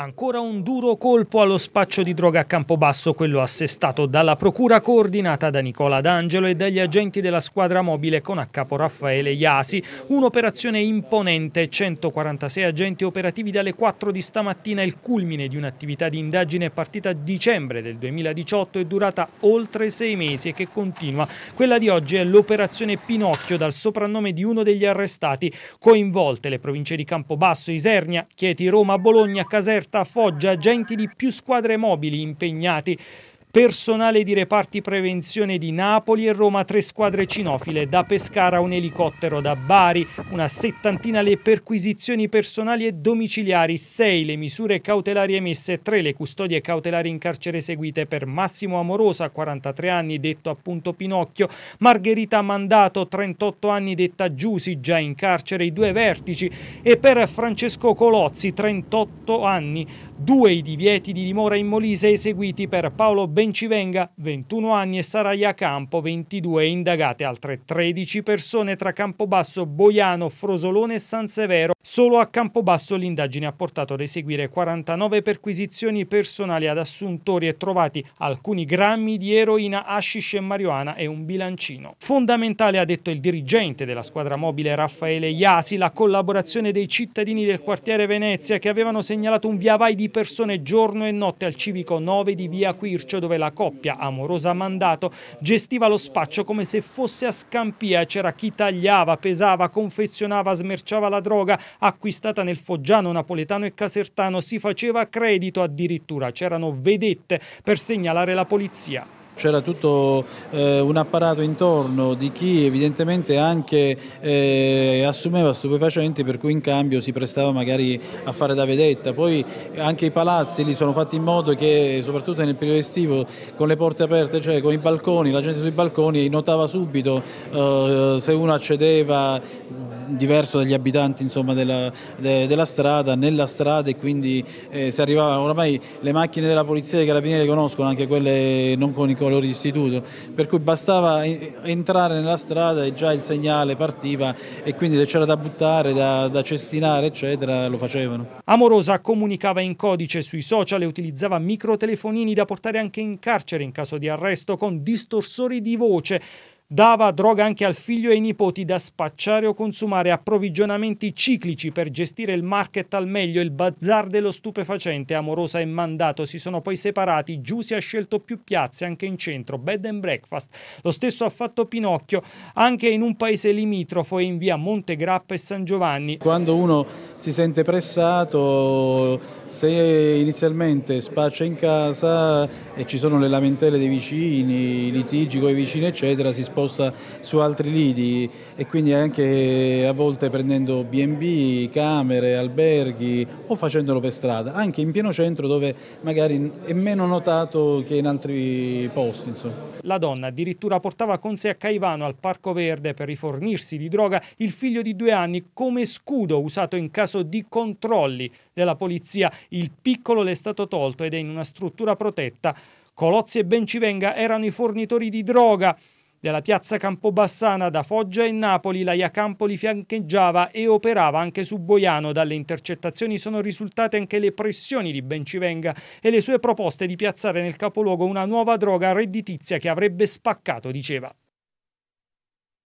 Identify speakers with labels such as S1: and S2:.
S1: Ancora un duro colpo allo spaccio di droga a Campobasso, quello assestato dalla procura coordinata da Nicola D'Angelo e dagli agenti della squadra mobile con a capo Raffaele Iasi. Un'operazione imponente, 146 agenti operativi dalle 4 di stamattina, il culmine di un'attività di indagine partita a dicembre del 2018 e durata oltre sei mesi e che continua. Quella di oggi è l'operazione Pinocchio dal soprannome di uno degli arrestati, coinvolte le province di Campobasso, Isernia, Chieti, Roma, Bologna, Caserta, porta a Foggia agenti di più squadre mobili impegnati personale di reparti prevenzione di Napoli e Roma tre squadre cinofile, da Pescara un elicottero da Bari, una settantina le perquisizioni personali e domiciliari, sei le misure cautelari emesse, tre le custodie cautelari in carcere seguite per Massimo Amorosa, 43 anni, detto appunto Pinocchio, Margherita Mandato, 38 anni, detta Giusi, già in carcere, i due vertici, e per Francesco Colozzi, 38 anni, due i divieti di dimora in Molise eseguiti per Paolo Benvenuto ben ci venga, 21 anni, e Saraya Campo, 22, indagate altre 13 persone tra Campobasso, Boiano, Frosolone e San Severo. Solo a Campobasso l'indagine ha portato ad eseguire 49 perquisizioni personali ad assuntori e trovati alcuni grammi di eroina, hashish e marijuana e un bilancino. Fondamentale, ha detto il dirigente della squadra mobile Raffaele Iasi, la collaborazione dei cittadini del quartiere Venezia che avevano segnalato un via vai di persone giorno e notte al civico 9 di via Quircio dove dove la coppia amorosa mandato gestiva lo spaccio come se fosse a scampia. C'era chi tagliava, pesava, confezionava, smerciava la droga acquistata nel Foggiano, Napoletano e Casertano. Si faceva credito addirittura. C'erano vedette per segnalare la polizia
S2: c'era tutto eh, un apparato intorno di chi evidentemente anche eh, assumeva stupefacenti per cui in cambio si prestava magari a fare da vedetta. Poi anche i palazzi li sono fatti in modo che soprattutto nel periodo estivo con le porte aperte, cioè con i balconi, la gente sui balconi notava subito eh, se uno accedeva diverso dagli abitanti insomma, della, de, della, strada, nella strada e quindi eh, si arrivava, oramai le macchine della polizia e dei carabinieri conoscono anche quelle non con i colori di istituto, per cui bastava entrare nella strada e già il segnale partiva e quindi se c'era da buttare, da, da cestinare eccetera lo facevano. Amorosa comunicava
S1: in codice sui social e utilizzava microtelefonini da portare anche in carcere in caso di arresto con distorsori di voce. Dava droga anche al figlio e ai nipoti da spacciare o consumare, approvvigionamenti ciclici per gestire il market al meglio, il bazar dello stupefacente. Amorosa e Mandato si sono poi separati, Giussi ha scelto più piazze anche in centro, bed and breakfast. Lo stesso ha fatto Pinocchio anche in un paese limitrofo e in via
S2: Montegrappa e San Giovanni. Quando uno si sente pressato, se inizialmente spaccia in casa e ci sono le lamentele dei vicini, i litigi con i vicini eccetera, si sposta sposta su altri lidi e quindi anche eh, a volte prendendo B&B, camere, alberghi o facendolo per strada, anche in pieno centro dove magari è meno notato che in altri posti. Insomma. La
S1: donna addirittura portava con sé a Caivano al Parco Verde per rifornirsi di droga il figlio di due anni come scudo usato in caso di controlli della polizia. Il piccolo le è stato tolto ed è in una struttura protetta. Colozzi e Bencivenga erano i fornitori di droga. Dalla piazza Campobassana da Foggia e Napoli la Iacampoli fiancheggiava e operava anche su Boiano. Dalle intercettazioni sono risultate anche le pressioni di Bencivenga e le sue proposte di piazzare nel capoluogo una nuova droga redditizia che avrebbe spaccato, diceva.